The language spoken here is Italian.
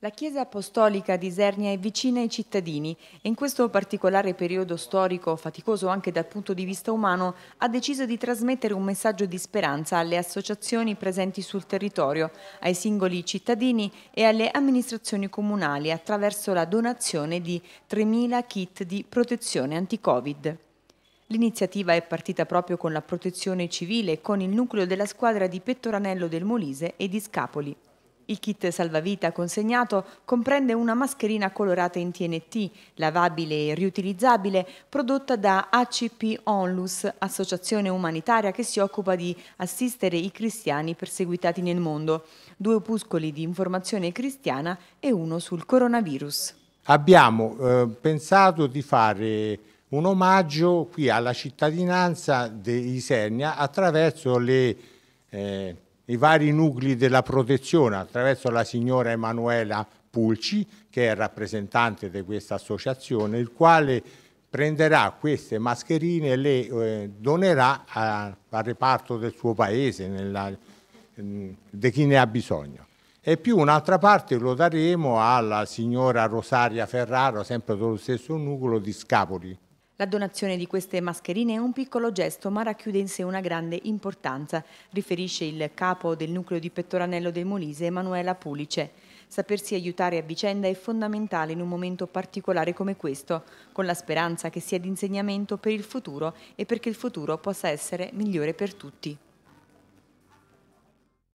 La Chiesa Apostolica di Isernia è vicina ai cittadini e in questo particolare periodo storico, faticoso anche dal punto di vista umano, ha deciso di trasmettere un messaggio di speranza alle associazioni presenti sul territorio, ai singoli cittadini e alle amministrazioni comunali attraverso la donazione di 3.000 kit di protezione anti-Covid. L'iniziativa è partita proprio con la protezione civile e con il nucleo della squadra di Pettoranello del Molise e di Scapoli. Il kit salvavita consegnato comprende una mascherina colorata in TNT, lavabile e riutilizzabile, prodotta da ACP Onlus, associazione umanitaria che si occupa di assistere i cristiani perseguitati nel mondo. Due opuscoli di informazione cristiana e uno sul coronavirus. Abbiamo eh, pensato di fare un omaggio qui alla cittadinanza di Isernia attraverso le... Eh, i vari nuclei della protezione attraverso la signora Emanuela Pulci, che è rappresentante di questa associazione, il quale prenderà queste mascherine e le eh, donerà a, al reparto del suo paese, nella, mh, mm, di chi ne ha bisogno. E più un'altra parte lo daremo alla signora Rosaria Ferraro, sempre dello stesso nucleo di Scapoli, la donazione di queste mascherine è un piccolo gesto ma racchiude in sé una grande importanza, riferisce il capo del nucleo di Pettoranello del Molise, Emanuela Pulice. Sapersi aiutare a vicenda è fondamentale in un momento particolare come questo, con la speranza che sia d'insegnamento per il futuro e perché il futuro possa essere migliore per tutti.